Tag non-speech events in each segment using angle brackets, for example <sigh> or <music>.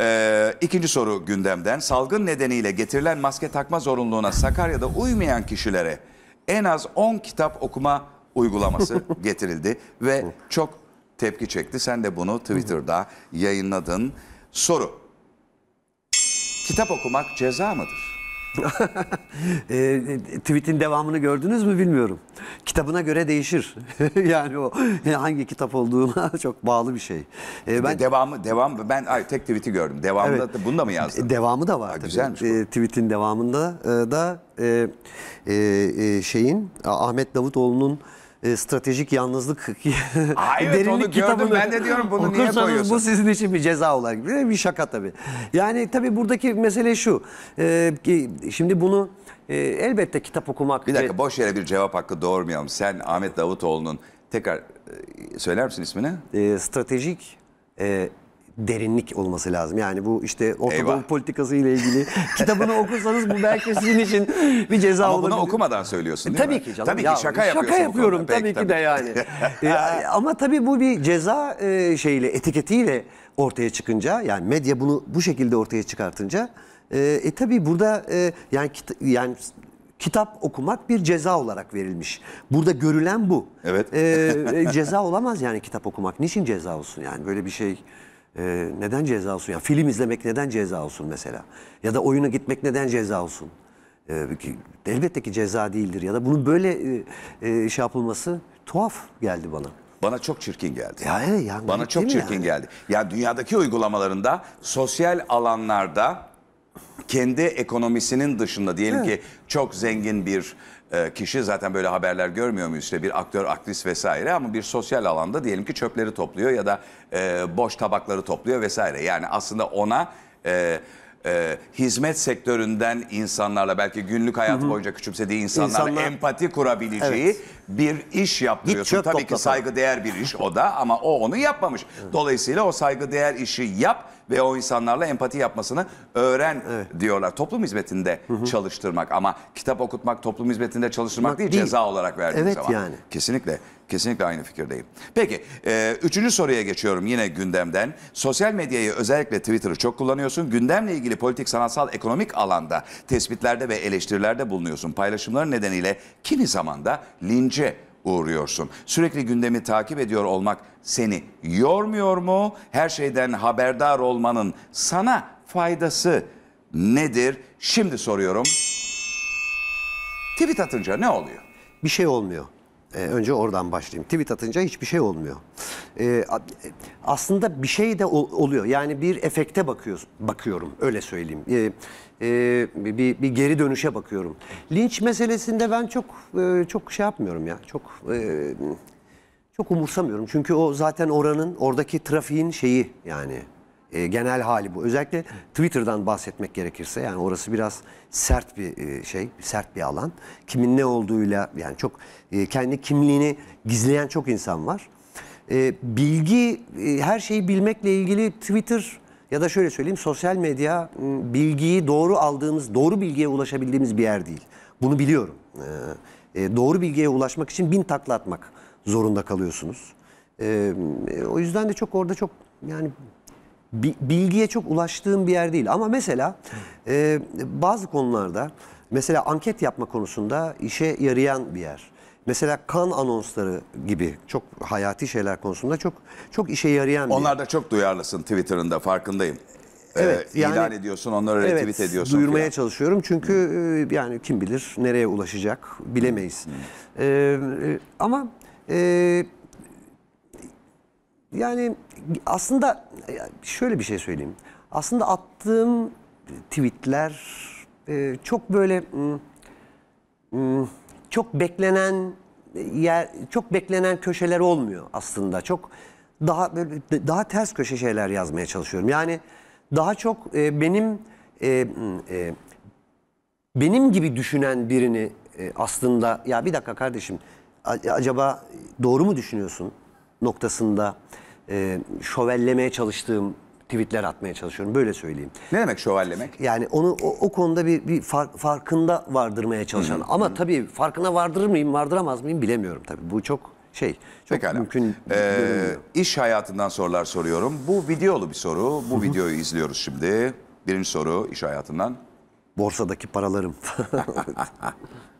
Ee, ikinci soru gündemden. Salgın nedeniyle getirilen maske takma zorunluluğuna Sakarya'da uymayan kişilere en az 10 kitap okuma uygulaması <laughs> getirildi ve çok tepki çekti. Sen de bunu Twitter'da yayınladın. Soru. Kitap okumak ceza mıdır? <laughs> e, tweetin devamını gördünüz mü bilmiyorum. Kitabına göre değişir. <laughs> yani o hangi kitap olduğuna <laughs> çok bağlı bir şey. E, ben devamı devam ben ay tek tweet'i gördüm. Devamında evet, da bunda mı yazdın? E, devamı da var. Aa, güzelmiş. E, tweet'in devamında e, da e, e, e şeyin Ahmet Davutoğlu'nun e, stratejik yalnızlık <laughs> Aa, derinlik kitabını ben de diyorum bunu niye koyuyorsun? Bu sizin için bir ceza olarak bir, bir şaka tabii. Yani tabii buradaki mesele şu. E, şimdi bunu e, elbette kitap okumak... Bir dakika ve... boş yere bir cevap hakkı doğurmayalım. Sen Ahmet Davutoğlu'nun tekrar e, söyler misin ismini? E, stratejik e, derinlik olması lazım. Yani bu işte Ortadoğu politikası ile ilgili <laughs> kitabını okursanız bu belki sizin için bir ceza ama olabilir. Ama bunu okumadan söylüyorsun değil tabii mi? Tabii ki canım. Tabii ki ya, şaka yapıyorsun. Şaka yapıyorum tabii, tabii ki de yani. <laughs> e, ama tabii bu bir ceza e, şeyle etiketiyle ortaya çıkınca yani medya bunu bu şekilde ortaya çıkartınca e, e tabii burada e, yani kita, yani kitap okumak bir ceza olarak verilmiş. Burada görülen bu. Evet. E, e, ceza olamaz yani kitap okumak. Niçin ceza olsun yani böyle bir şey? Ee, neden ceza olsun? Ya film izlemek neden ceza olsun mesela? Ya da oyuna gitmek neden ceza olsun? Ee, elbette ki ceza değildir ya da bunun böyle e, e, şey yapılması tuhaf geldi bana. Bana çok çirkin geldi. Ya evet, yani Bana çok çirkin yani? geldi. Ya dünyadaki uygulamalarında sosyal alanlarda kendi ekonomisinin dışında diyelim evet. ki çok zengin bir e, kişi zaten böyle haberler görmüyor muyuz işte bir aktör, aktris vesaire ama bir sosyal alanda diyelim ki çöpleri topluyor ya da e, boş tabakları topluyor vesaire. Yani aslında ona e, e hizmet sektöründen insanlarla belki günlük hayatı hı hı. boyunca küçümsediği insanlarla İnsanlar, empati kurabileceği evet. bir iş yaptırıyorsun. Tabii ki saygı değer bir iş o da ama o onu yapmamış. Hı. Dolayısıyla o saygı değer işi yap ve o insanlarla empati yapmasını öğren evet. diyorlar. Toplum hizmetinde hı hı. çalıştırmak ama kitap okutmak toplum hizmetinde çalıştırmak değil, değil ceza olarak verdiği evet, zaman. yani. Kesinlikle. Kesinlikle aynı fikirdeyim. Peki, e, üçüncü soruya geçiyorum yine gündemden. Sosyal medyayı özellikle Twitter'ı çok kullanıyorsun. Gündemle ilgili politik, sanatsal, ekonomik alanda tespitlerde ve eleştirilerde bulunuyorsun. Paylaşımların nedeniyle kimi zamanda lince uğruyorsun. Sürekli gündemi takip ediyor olmak seni yormuyor mu? Her şeyden haberdar olmanın sana faydası nedir? Şimdi soruyorum. Tweet atınca ne oluyor? Bir şey olmuyor. E, önce oradan başlayayım. Tweet atınca hiçbir şey olmuyor. E, aslında bir şey de oluyor. Yani bir efekte bakıyoruz, bakıyorum öyle söyleyeyim. E, bir, bir geri dönüşe bakıyorum. Linç meselesinde ben çok çok şey yapmıyorum ya. Çok çok umursamıyorum. Çünkü o zaten oranın oradaki trafiğin şeyi yani e, genel hali bu. Özellikle Twitter'dan bahsetmek gerekirse yani orası biraz sert bir e, şey, sert bir alan. Kimin ne olduğuyla yani çok e, kendi kimliğini gizleyen çok insan var. E, bilgi, e, her şeyi bilmekle ilgili Twitter ya da şöyle söyleyeyim sosyal medya bilgiyi doğru aldığımız, doğru bilgiye ulaşabildiğimiz bir yer değil. Bunu biliyorum. E, e doğru bilgiye ulaşmak için bin takla atmak zorunda kalıyorsunuz. E, e o yüzden de çok orada çok yani bilgiye çok ulaştığım bir yer değil. Ama mesela e, bazı konularda mesela anket yapma konusunda işe yarayan bir yer. Mesela kan anonsları gibi çok hayati şeyler konusunda çok çok işe yarayan Onlar bir yer. da çok duyarlısın Twitter'ında farkındayım. Evet, ee, yani, ilan ediyorsun, onları retweet evet, ediyorsun. Duyurmaya falan. çalışıyorum çünkü hmm. yani kim bilir nereye ulaşacak bilemeyiz. Hmm. Ee, ama e, yani aslında şöyle bir şey söyleyeyim. Aslında attığım tweetler e, çok böyle hmm, hmm, çok beklenen yer çok beklenen köşeler olmuyor aslında. Çok daha böyle daha ters köşe şeyler yazmaya çalışıyorum. Yani daha çok e, benim e, hmm, benim gibi düşünen birini aslında ya bir dakika kardeşim acaba doğru mu düşünüyorsun? noktasında e, şövellemeye çalıştığım tweetler atmaya çalışıyorum. Böyle söyleyeyim. Ne demek şövallemek? Yani onu o, o konuda bir, bir fark, farkında vardırmaya çalışan. Hı -hı. Ama tabii farkına vardırır mıyım, vardıramaz mıyım bilemiyorum tabii. Bu çok şey, çok Pekala. mümkün. Ee, iş hayatından sorular soruyorum. Bu videolu bir soru. Bu Hı -hı. videoyu izliyoruz şimdi. Birinci soru iş hayatından. Borsadaki paralarım. <laughs> <laughs>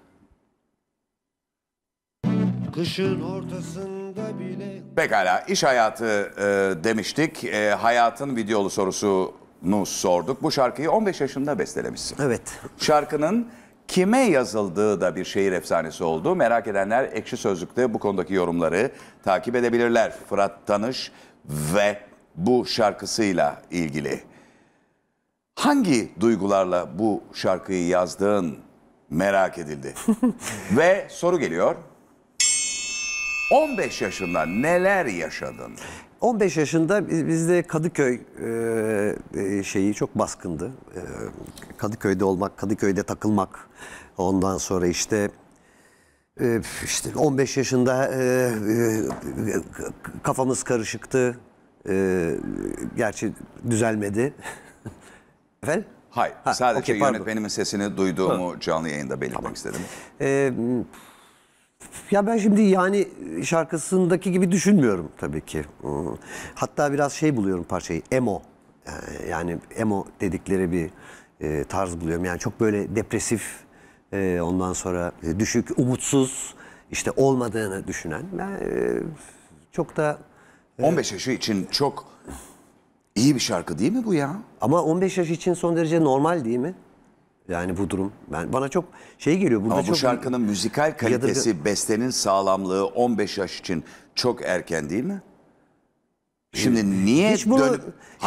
Kışın ortasında bile... Pekala iş hayatı e, demiştik. E, hayatın videolu sorusunu sorduk. Bu şarkıyı 15 yaşında bestelemişsin. Evet. Şarkının kime yazıldığı da bir şehir efsanesi oldu. Merak edenler Ekşi Sözlük'te bu konudaki yorumları takip edebilirler. Fırat Tanış ve bu şarkısıyla ilgili. Hangi duygularla bu şarkıyı yazdığın merak edildi. <laughs> ve soru geliyor. 15 yaşında neler yaşadın? 15 yaşında bizde Kadıköy e, e, şeyi çok baskındı. E, Kadıköy'de olmak, Kadıköy'de takılmak. Ondan sonra işte işte 15 yaşında kafamız karışıktı. Gerçi düzelmedi. <laughs> Efendim? Hayır, ha, sadece okay, yönetmenimin sesini duyduğumu canlı yayında belirtmek tamam. istedim. Ee, ya ben şimdi yani şarkısındaki gibi düşünmüyorum tabii ki. Hatta biraz şey buluyorum parçayı. Emo. Ee, yani emo dedikleri bir e, tarz buluyorum. Yani çok böyle depresif, e, ondan sonra düşük, umutsuz, işte olmadığını düşünen. Ben e, çok da... 15 yaşı için çok iyi bir şarkı değil mi bu ya? Ama 15 yaş için son derece normal değil mi? Yani bu durum ben bana çok şey geliyor. Burada Ama bu çok, şarkının müzikal kalitesi, yadırgı... bestenin sağlamlığı 15 yaş için çok erken değil mi? Şimdi ee, niye hiç bunu, dönüp...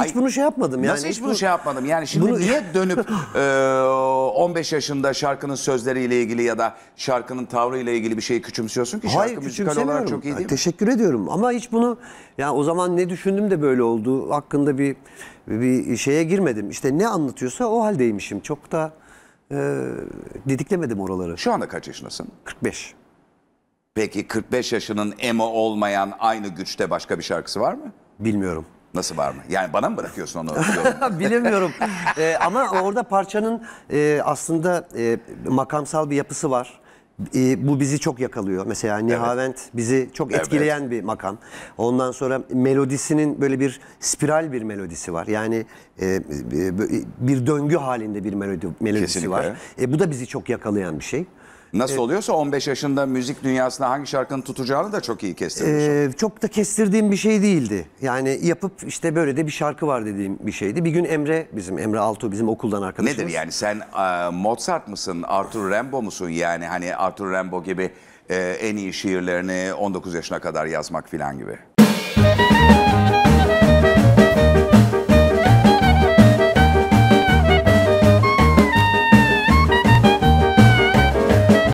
Hiç bunu şey yapmadım. Yani, nasıl hiç bunu, şey yapmadım? Yani şimdi bunu... niye <laughs> dönüp e, 15 yaşında şarkının sözleriyle ilgili ya da şarkının tavrıyla ilgili bir şeyi küçümsüyorsun ki? Hayır şarkı müzikal olarak çok iyi değil mi? Teşekkür ediyorum ama hiç bunu... Yani o zaman ne düşündüm de böyle oldu hakkında bir, bir şeye girmedim. İşte ne anlatıyorsa o haldeymişim. Çok da e, ee, didiklemedim oraları. Şu anda kaç yaşındasın? 45. Peki 45 yaşının emo olmayan aynı güçte başka bir şarkısı var mı? Bilmiyorum. Nasıl var mı? Yani bana mı bırakıyorsun onu? <laughs> Bilemiyorum. ee, ama orada parçanın e, aslında e, makamsal bir yapısı var. E, bu bizi çok yakalıyor. Mesela Nihavent evet. bizi çok etkileyen evet. bir makam. Ondan sonra melodisinin böyle bir spiral bir melodisi var. Yani e, e bir döngü halinde bir melodi melodisi Kesinlikle. var. E, bu da bizi çok yakalayan bir şey. Nasıl oluyorsa 15 yaşında müzik dünyasında hangi şarkının tutacağını da çok iyi kestirmişsin. E, ee, çok da kestirdiğim bir şey değildi. Yani yapıp işte böyle de bir şarkı var dediğim bir şeydi. Bir gün Emre bizim Emre Altu bizim okuldan arkadaşımız. Nedir yani sen e, Mozart mısın? Arthur Rambo musun yani? Hani Arthur Rambo gibi e, en iyi şiirlerini 19 yaşına kadar yazmak filan gibi. Müzik